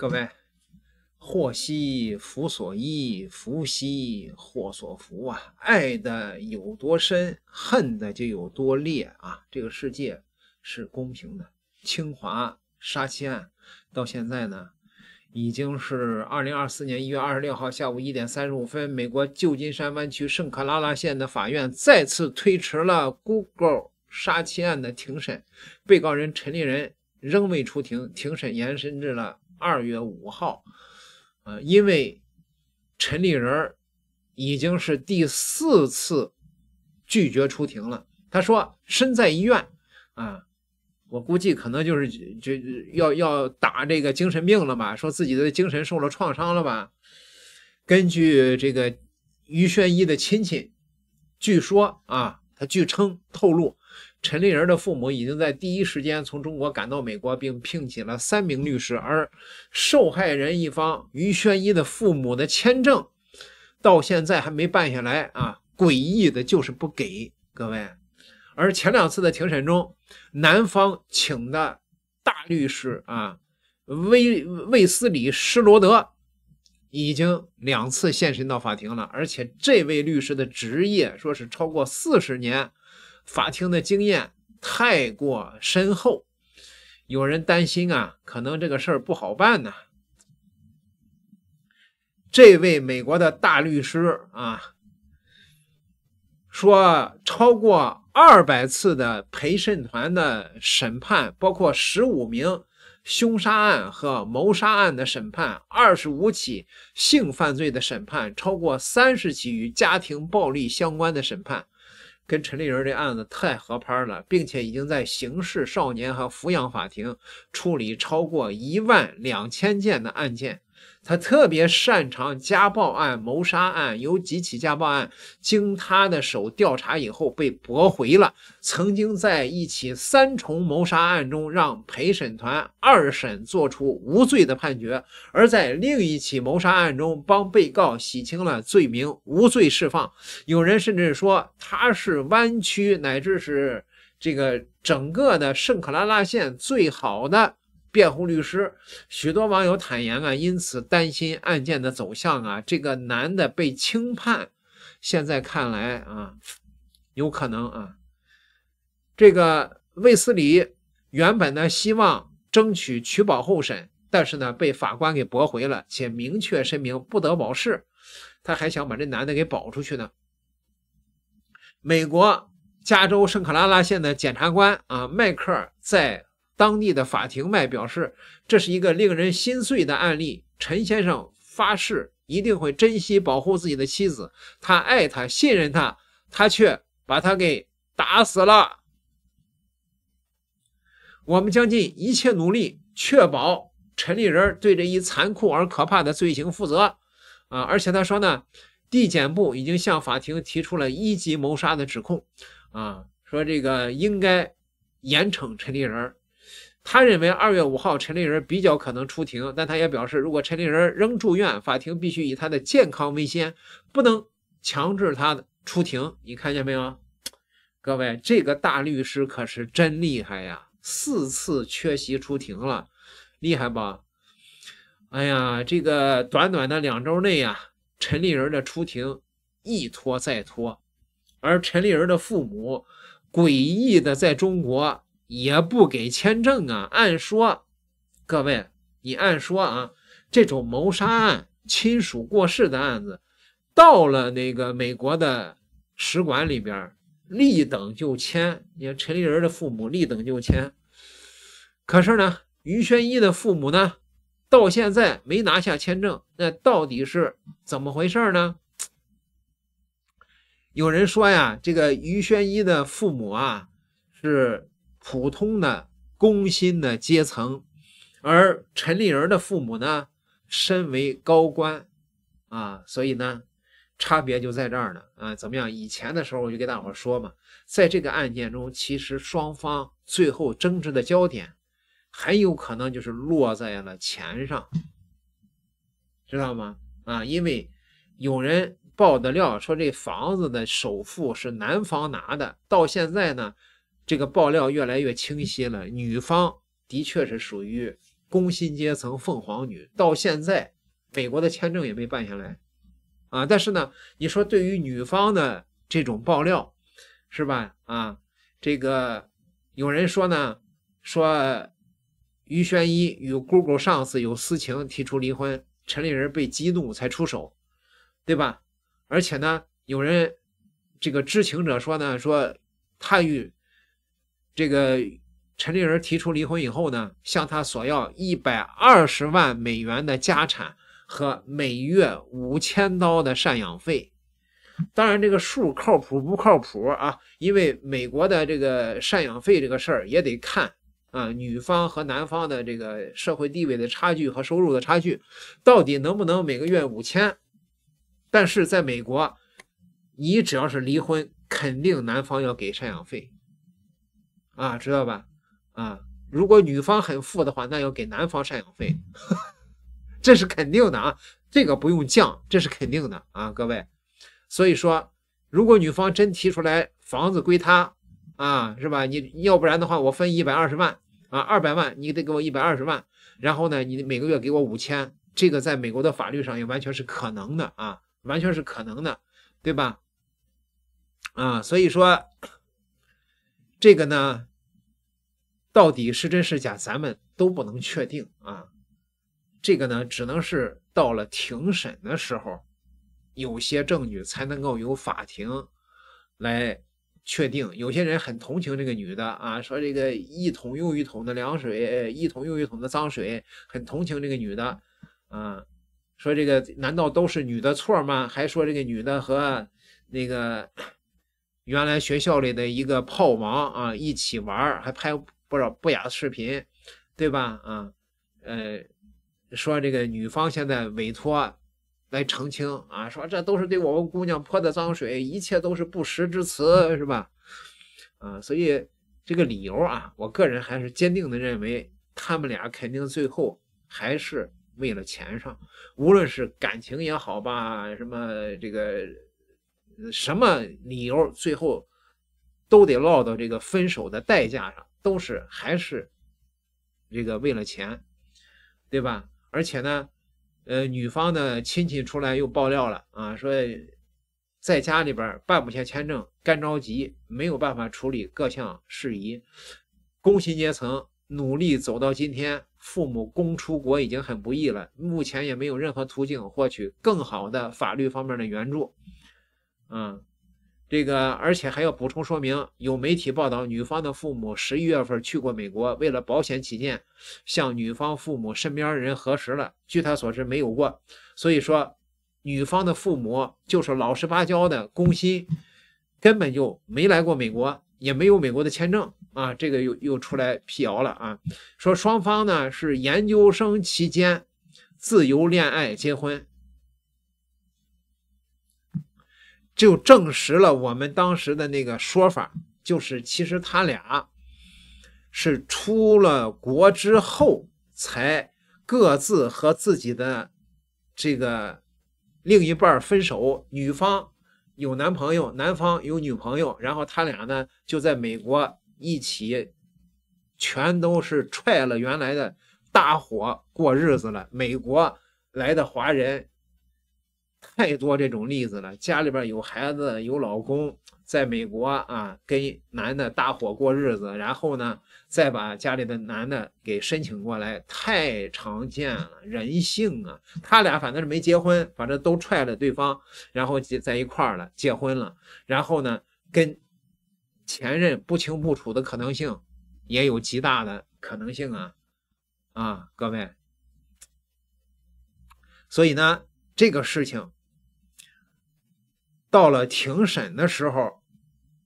各位，祸兮福所依，福兮祸所伏啊！爱的有多深，恨的就有多烈啊！这个世界是公平的。清华杀妻案到现在呢，已经是二零二四年一月二十六号下午一点三十五分，美国旧金山湾区圣克拉拉县的法院再次推迟了 Google 杀妻案的庭审，被告人陈立人仍未出庭，庭审延伸至了。二月五号，呃，因为陈立人已经是第四次拒绝出庭了。他说身在医院，啊，我估计可能就是就要要打这个精神病了吧，说自己的精神受了创伤了吧。根据这个于宣一的亲戚，据说啊，他据称透露。陈立人的父母已经在第一时间从中国赶到美国，并聘请了三名律师。而受害人一方于宣一的父母的签证到现在还没办下来啊！诡异的就是不给各位。而前两次的庭审中，男方请的大律师啊，威卫斯理施罗德已经两次现身到法庭了，而且这位律师的职业说是超过四十年。法庭的经验太过深厚，有人担心啊，可能这个事儿不好办呢。这位美国的大律师啊，说超过二百次的陪审团的审判，包括十五名凶杀案和谋杀案的审判，二十五起性犯罪的审判，超过三十起与家庭暴力相关的审判。跟陈丽人这案子太合拍了，并且已经在刑事少年和抚养法庭处理超过一万两千件的案件。他特别擅长家暴案、谋杀案，有几起家暴案经他的手调查以后被驳回了。曾经在一起三重谋杀案中，让陪审团二审作出无罪的判决；而在另一起谋杀案中，帮被告洗清了罪名，无罪释放。有人甚至说他是湾区乃至是这个整个的圣克拉拉县最好的。辩护律师，许多网友坦言啊，因此担心案件的走向啊，这个男的被轻判。现在看来啊，有可能啊，这个卫斯理原本呢希望争取取保候审，但是呢被法官给驳回了，且明确声明不得保释。他还想把这男的给保出去呢。美国加州圣克拉拉县的检察官啊，迈克尔在。当地的法庭外表示，这是一个令人心碎的案例。陈先生发誓一定会珍惜保护自己的妻子，他爱她，信任她，他却把她给打死了。我们将尽一切努力确保陈立人对这一残酷而可怕的罪行负责。啊，而且他说呢，地检部已经向法庭提出了一级谋杀的指控。啊，说这个应该严惩陈立人。他认为二月五号陈立人比较可能出庭，但他也表示，如果陈立人仍住院，法庭必须以他的健康为先，不能强制他出庭。你看见没有，各位，这个大律师可是真厉害呀！四次缺席出庭了，厉害吧？哎呀，这个短短的两周内呀，陈立人的出庭一拖再拖，而陈立人的父母诡异的在中国。也不给签证啊！按说，各位，你按说啊，这种谋杀案、亲属过世的案子，到了那个美国的使馆里边，立等就签。你看陈立人的父母立等就签，可是呢，于宣一的父母呢，到现在没拿下签证，那到底是怎么回事呢？有人说呀，这个于宣一的父母啊，是。普通的工薪的阶层，而陈丽人的父母呢，身为高官，啊，所以呢，差别就在这儿了，啊，怎么样？以前的时候我就给大伙说嘛，在这个案件中，其实双方最后争执的焦点，很有可能就是落在了钱上，知道吗？啊，因为有人报的料说这房子的首付是男方拿的，到现在呢。这个爆料越来越清晰了，女方的确是属于工薪阶层，凤凰女，到现在美国的签证也没办下来，啊，但是呢，你说对于女方的这种爆料，是吧？啊，这个有人说呢，说于悬一与 Google 上司有私情，提出离婚，陈立人被激怒才出手，对吧？而且呢，有人这个知情者说呢，说他与这个陈立人提出离婚以后呢，向他索要一百二十万美元的家产和每月五千刀的赡养费。当然，这个数靠谱不靠谱啊？因为美国的这个赡养费这个事儿也得看啊，女方和男方的这个社会地位的差距和收入的差距，到底能不能每个月五千？但是在美国，你只要是离婚，肯定男方要给赡养费。啊，知道吧？啊，如果女方很富的话，那要给男方赡养费，这是肯定的啊，这个不用降，这是肯定的啊，各位。所以说，如果女方真提出来房子归她，啊，是吧？你要不然的话，我分一百二十万啊，二百万你得给我一百二十万，然后呢，你每个月给我五千，这个在美国的法律上也完全是可能的啊，完全是可能的，对吧？啊，所以说这个呢。到底是真是假，咱们都不能确定啊。这个呢，只能是到了庭审的时候，有些证据才能够由法庭来确定。有些人很同情这个女的啊，说这个一桶又一桶的凉水，一桶又一桶的脏水，很同情这个女的啊。说这个难道都是女的错吗？还说这个女的和那个原来学校里的一个炮王啊一起玩，还拍。不少不雅视频，对吧？啊，呃，说这个女方现在委托来澄清啊，说这都是对我们姑娘泼的脏水，一切都是不实之词，是吧？啊，所以这个理由啊，我个人还是坚定的认为，他们俩肯定最后还是为了钱上，无论是感情也好吧，什么这个什么理由，最后都得落到这个分手的代价上。都是还是这个为了钱，对吧？而且呢，呃，女方的亲戚出来又爆料了啊，说在家里边办不下签证，干着急，没有办法处理各项事宜。工薪阶层努力走到今天，父母供出国已经很不易了，目前也没有任何途径获取更好的法律方面的援助，嗯。这个，而且还要补充说明，有媒体报道，女方的父母十一月份去过美国，为了保险起见，向女方父母身边人核实了。据他所知，没有过。所以说，女方的父母就是老实巴交的工薪，根本就没来过美国，也没有美国的签证啊。这个又又出来辟谣了啊，说双方呢是研究生期间自由恋爱结婚。就证实了我们当时的那个说法，就是其实他俩是出了国之后才各自和自己的这个另一半分手，女方有男朋友，男方有女朋友，然后他俩呢就在美国一起，全都是踹了原来的大伙过日子了，美国来的华人。太多这种例子了，家里边有孩子有老公，在美国啊，跟男的大伙过日子，然后呢，再把家里的男的给申请过来，太常见了，人性啊！他俩反正是没结婚，反正都踹了对方，然后结在一块儿了，结婚了，然后呢，跟前任不清不楚的可能性也有极大的可能性啊！啊，各位，所以呢？这个事情到了庭审的时候，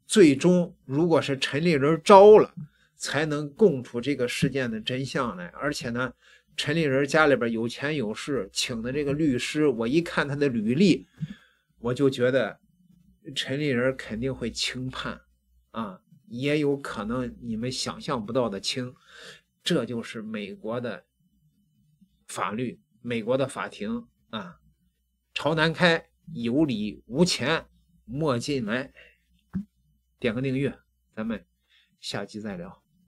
最终如果是陈立人招了，才能供出这个事件的真相来。而且呢，陈立人家里边有钱有势，请的这个律师，我一看他的履历，我就觉得陈立人肯定会轻判，啊，也有可能你们想象不到的轻。这就是美国的法律，美国的法庭啊。朝南开，有理无钱莫进来。点个订阅，咱们下期再聊。